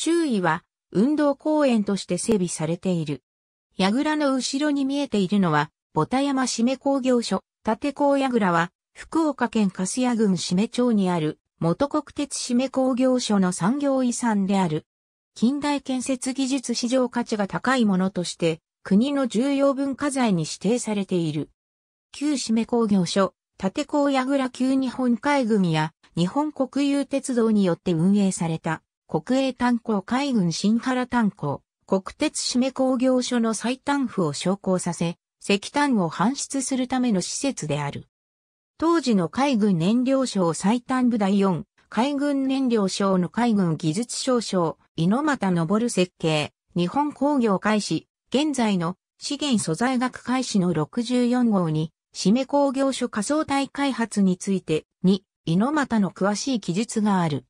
周囲は運動公園として整備されている。櫓の後ろに見えているのは、ボタ山締め工業所、立高櫓は、福岡県粕屋郡締め町にある、元国鉄締め工業所の産業遺産である。近代建設技術市場価値が高いものとして、国の重要文化財に指定されている。旧締め工業所、立高櫓旧日本海軍や日本国有鉄道によって運営された。国営炭鉱海軍新原炭鉱、国鉄締め工業所の最短府を昇降させ、石炭を搬出するための施設である。当時の海軍燃料省最短部第4、海軍燃料省の海軍技術省省、猪俣昇設計、日本工業開始、現在の資源素材学開始の64号に、締め工業所仮想体開発について、に、猪俣の詳しい記述がある。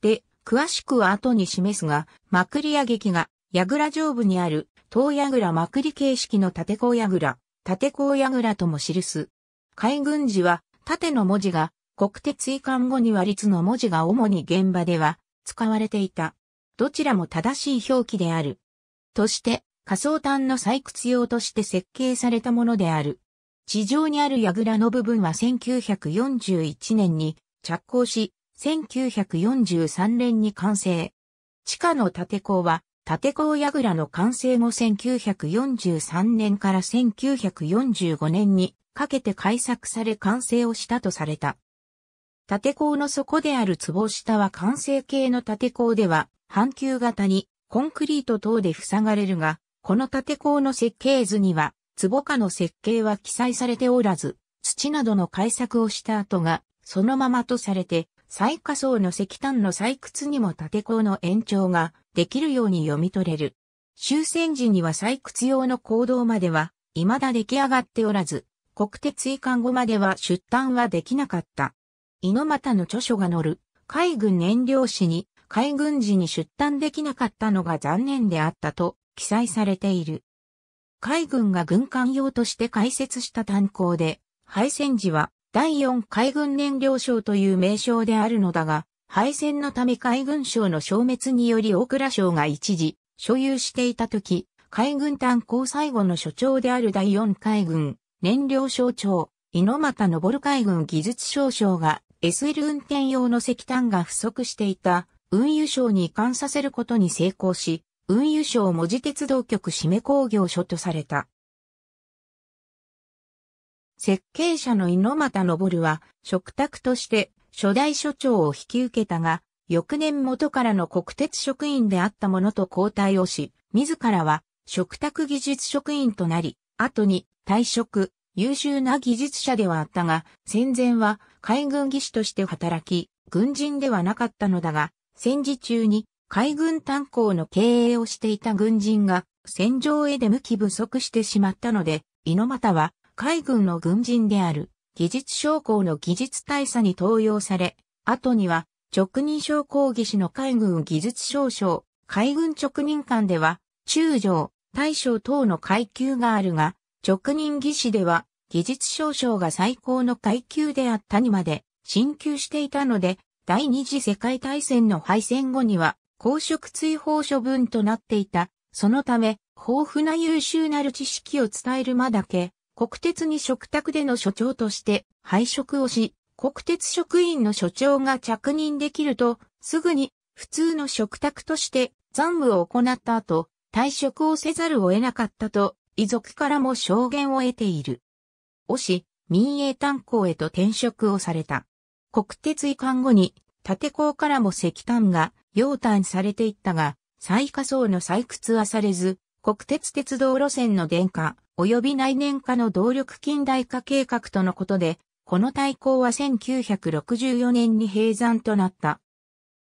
で、詳しくは後に示すが、まくりア劇が、矢倉上部にある、東矢倉まくり形式の縦子矢倉、縦子矢倉とも記す。海軍時は、縦の文字が、国鉄移管後には律の文字が主に現場では、使われていた。どちらも正しい表記である。として、仮想端の採掘用として設計されたものである。地上にある矢倉の部分は1941年に着工し、1943年に完成。地下の建坑は、建矢櫓の完成後1943年から1945年にかけて改作され完成をしたとされた。建坑の底である壺下は完成形の建坑では、半球型にコンクリート等で塞がれるが、この建坑の設計図には、壺下の設計は記載されておらず、土などの改作をした後が、そのままとされて、最下層の石炭の採掘にも縦坑の延長ができるように読み取れる。終戦時には採掘用の行動までは未だ出来上がっておらず、国鉄移管後までは出端はできなかった。猪俣の著書が載る海軍燃料紙に海軍時に出端できなかったのが残念であったと記載されている。海軍が軍艦用として開設した炭鉱で、敗戦時は第4海軍燃料省という名称であるのだが、敗戦のため海軍省の消滅により大倉省が一時所有していたとき、海軍炭鉱最後の所長である第4海軍燃料省長、猪俣昇海軍技術省省が SL 運転用の石炭が不足していた運輸省に移管させることに成功し、運輸省文字鉄道局締め工業所とされた。設計者の猪俣昇は、嘱託として初代所長を引き受けたが、翌年元からの国鉄職員であったものと交代をし、自らは嘱託技術職員となり、後に退職、優秀な技術者ではあったが、戦前は海軍技師として働き、軍人ではなかったのだが、戦時中に海軍炭鉱の経営をしていた軍人が戦場へ出向き不足してしまったので、猪俣は海軍の軍人である技術将校の技術大佐に登用され、後には直任将校技師の海軍技術少将、海軍直任官では中将、大将等の階級があるが、直任技師では技術少将が最高の階級であったにまで進級していたので、第二次世界大戦の敗戦後には公職追放処分となっていた。そのため、豊富な優秀なる知識を伝える間だけ、国鉄に食卓での所長として配職をし、国鉄職員の所長が着任できると、すぐに普通の食卓として残務を行った後、退職をせざるを得なかったと、遺族からも証言を得ている。おし、民営炭鉱へと転職をされた。国鉄移管後に、立港からも石炭が溶炭されていったが、最下層の採掘はされず、国鉄鉄道路線の電化、及び内燃化の動力近代化計画とのことで、この対抗は1964年に閉山となった。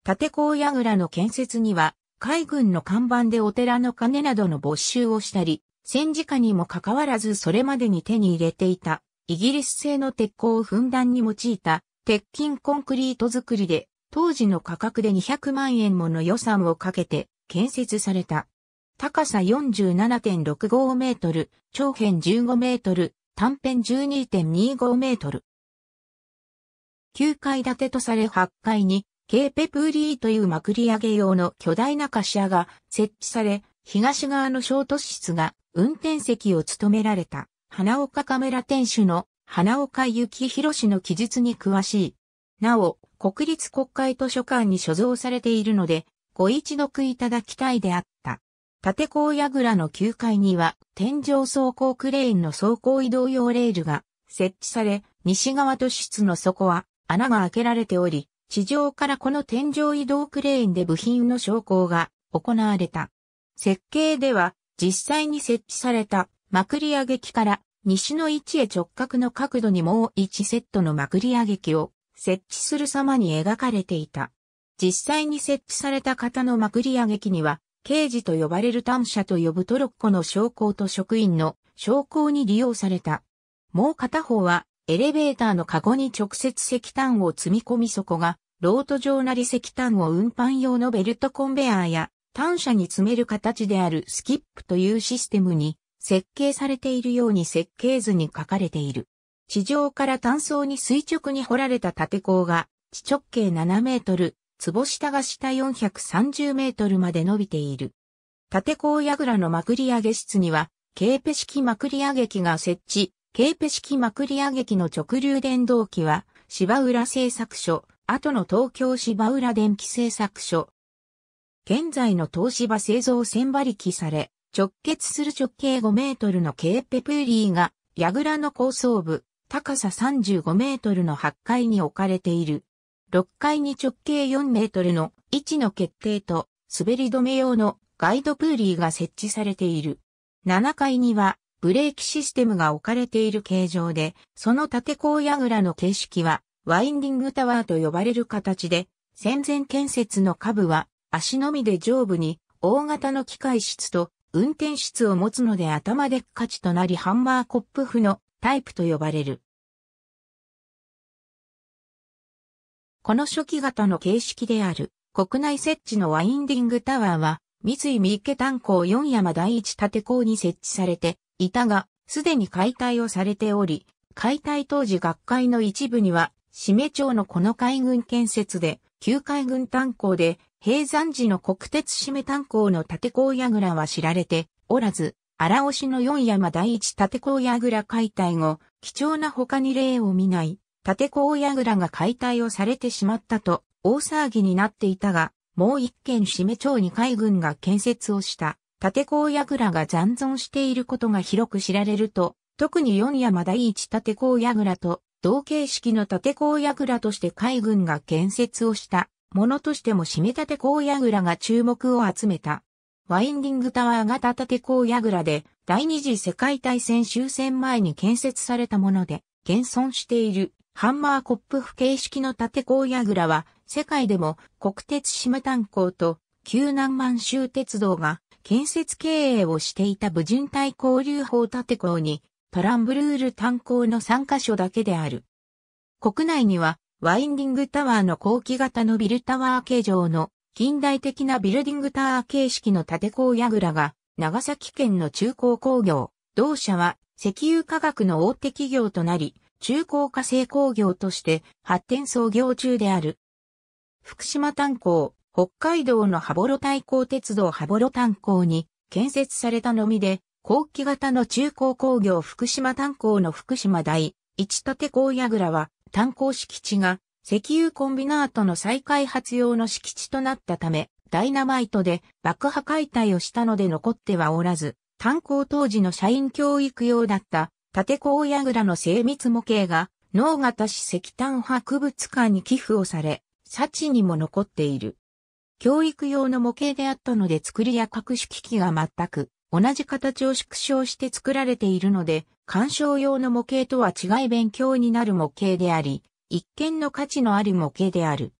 立高櫓の建設には、海軍の看板でお寺の鐘などの没収をしたり、戦時下にもかかわらずそれまでに手に入れていた、イギリス製の鉄鋼をふんだんに用いた、鉄筋コンクリート作りで、当時の価格で200万円もの予算をかけて建設された。高さ47.65メートル、長辺15メートル、短辺12.25メートル。9階建てとされ8階に、ケーペプーリーというまくり上げ用の巨大な屋が設置され、東側の小都市室が運転席を務められた、花岡カメラ店主の花岡幸広氏の記述に詳しい。なお、国立国会図書館に所蔵されているので、ご一読いただきたいであった。立高矢倉の9階には、天井走行クレーンの走行移動用レールが設置され、西側と室の底は穴が開けられており、地上からこの天井移動クレーンで部品の昇降が行われた。設計では、実際に設置された、まくり上げ機から西の位置へ直角の角度にもう1セットのまくり上げ機を設置する様に描かれていた。実際に設置された型のまくり上げ機には、刑事と呼ばれる短者と呼ぶトロッコの将校と職員の将校に利用された。もう片方はエレベーターのカゴに直接石炭を積み込みそこが、ロート状なり石炭を運搬用のベルトコンベアーや、単車に詰める形であるスキップというシステムに、設計されているように設計図に書かれている。地上から単層に垂直に掘られた縦鋼が、地直径7メートル、坪下が下430メートルまで伸びている。縦高櫓のまくり上げ室には、ケーペ式まくり上げ機が設置、ケーペ式まくり上げ機の直流電動機は、芝浦製作所、後の東京芝浦電気製作所。現在の東芝製造線馬力され、直結する直径5メートルのケーペプーリーが、櫓の高層部、高さ35メートルの8階に置かれている。6階に直径4メートルの位置の決定と滑り止め用のガイドプーリーが設置されている。7階にはブレーキシステムが置かれている形状で、その縦高櫓の形式はワインディングタワーと呼ばれる形で、戦前建設の下部は足のみで上部に大型の機械室と運転室を持つので頭でっかちとなりハンマーコップフのタイプと呼ばれる。この初期型の形式である国内設置のワインディングタワーは、三井三池炭鉱四山第一建鉱に設置されていたが、すでに解体をされており、解体当時学会の一部には、締め町のこの海軍建設で、旧海軍炭鉱で、平山時の国鉄締め炭鉱の建港櫓は知られておらず、荒尾市の四山第一建港櫓解体後、貴重な他に例を見ない立高櫓が解体をされてしまったと大騒ぎになっていたが、もう一軒締め町に海軍が建設をした、立高櫓が残存していることが広く知られると、特に四山第一立高櫓と同形式の立高櫓として海軍が建設をしたものとしても締め立高櫓が注目を集めた。ワインディングタワー型立高櫓で第二次世界大戦終戦前に建設されたもので現存している。ハンマーコップ不形式の縦矢櫓は、世界でも国鉄島炭鉱と旧南満州鉄道が建設経営をしていた無人体交流法縦工にトランブルール炭鉱の3カ所だけである。国内にはワインディングタワーの後期型のビルタワー形状の近代的なビルディングタワー形式の縦矢櫓が長崎県の中高工業、同社は石油化学の大手企業となり、中高化成工業として発展創業中である。福島炭鉱、北海道の羽幌対鋼鉄道羽幌炭鉱に建設されたのみで、後期型の中高工業福島炭鉱の福島第一立工倉は炭鉱敷地が石油コンビナートの再開発用の敷地となったため、ダイナマイトで爆破解体をしたので残ってはおらず、炭鉱当時の社員教育用だった立高櫓の精密模型が、能型市石炭博物館に寄付をされ、サチにも残っている。教育用の模型であったので作りや各種機器が全く同じ形を縮小して作られているので、鑑賞用の模型とは違い勉強になる模型であり、一見の価値のある模型である。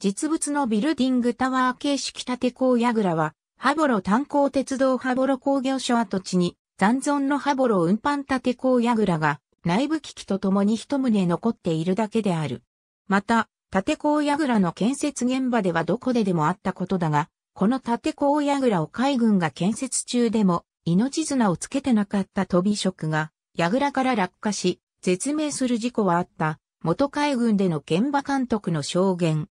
実物のビルディングタワー形式建て櫓は、羽幌炭鉱鉄道羽幌工業所跡地に残存の羽幌運搬建甲櫓が内部機器とともに一棟残っているだけである。また、建甲櫓の建設現場ではどこででもあったことだが、この建甲櫓を海軍が建設中でも命綱をつけてなかった飛び職が櫓から落下し、絶命する事故はあった元海軍での現場監督の証言。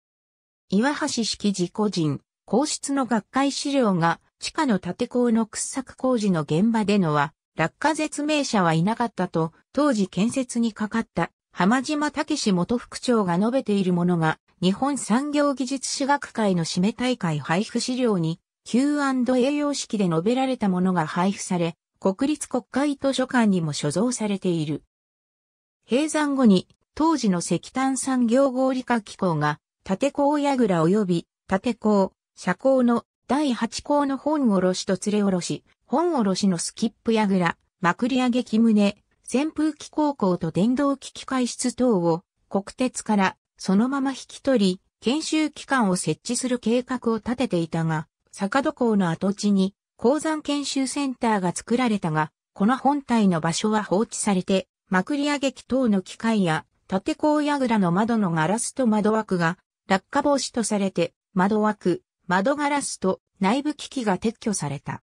岩橋式事故人、皇室の学会資料が地下の建て工の掘削工事の現場でのは、落下絶命者はいなかったと、当時建設にかかった浜島武元副長が述べているものが、日本産業技術士学会の締め大会配布資料に、Q&A 様式で述べられたものが配布され、国立国会図書館にも所蔵されている。閉山後に、当時の石炭産業合理化機構が、建やぐら及び建て工、社工の第8項の本おろしと連れおろし、本おろしのスキップやぐら、まくり上げ木胸、扇風機高校と電動機器開室等を国鉄からそのまま引き取り、研修機関を設置する計画を立てていたが、坂戸港の跡地に鉱山研修センターが作られたが、この本体の場所は放置されて、まくり上げ機等の機械や、縦高櫓の窓のガラスと窓枠が落下防止とされて、窓枠、窓ガラスと内部機器が撤去された。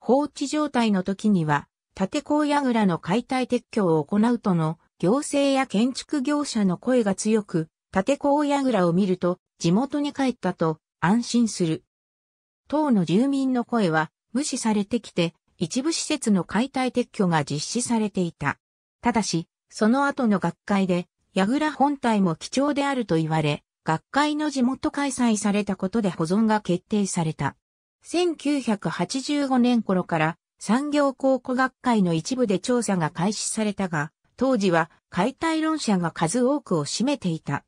放置状態の時には、建高櫓の解体撤去を行うとの行政や建築業者の声が強く、建高櫓を見ると地元に帰ったと安心する。当の住民の声は無視されてきて、一部施設の解体撤去が実施されていた。ただし、その後の学会で、櫓本体も貴重であると言われ、学会の地元開催されたことで保存が決定された。1985年頃から産業考古学会の一部で調査が開始されたが、当時は解体論者が数多くを占めていた。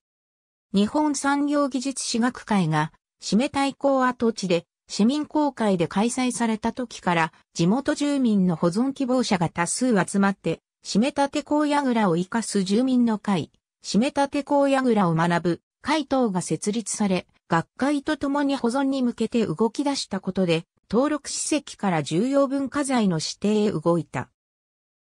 日本産業技術史学会が、締め対抗跡地で市民公開で開催された時から地元住民の保存希望者が多数集まって、締め立て高櫓を生かす住民の会、締め立て高櫓を学ぶ会等が設立され、学会とともに保存に向けて動き出したことで、登録史跡から重要文化財の指定へ動いた。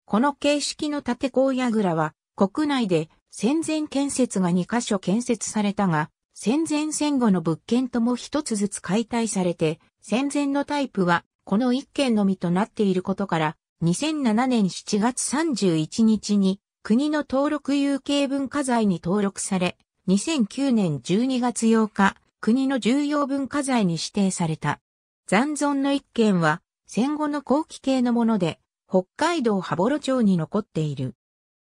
この形式の建ぐらは、国内で戦前建設が2カ所建設されたが、戦前戦後の物件とも一つずつ解体されて、戦前のタイプはこの1件のみとなっていることから、2007年7月31日に国の登録有形文化財に登録され、2009年12月8日、国の重要文化財に指定された。残存の一件は、戦後の後期系のもので、北海道羽幌町に残っている。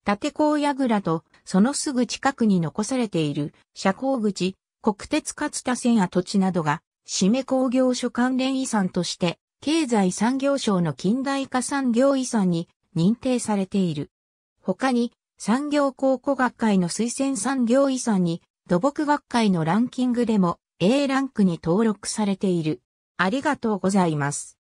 立高櫓と、そのすぐ近くに残されている、社交口、国鉄勝田線や土地などが、締め工業所関連遺産として、経済産業省の近代化産業遺産に認定されている。他に、産業考古学会の推薦産業遺産に土木学会のランキングでも A ランクに登録されている。ありがとうございます。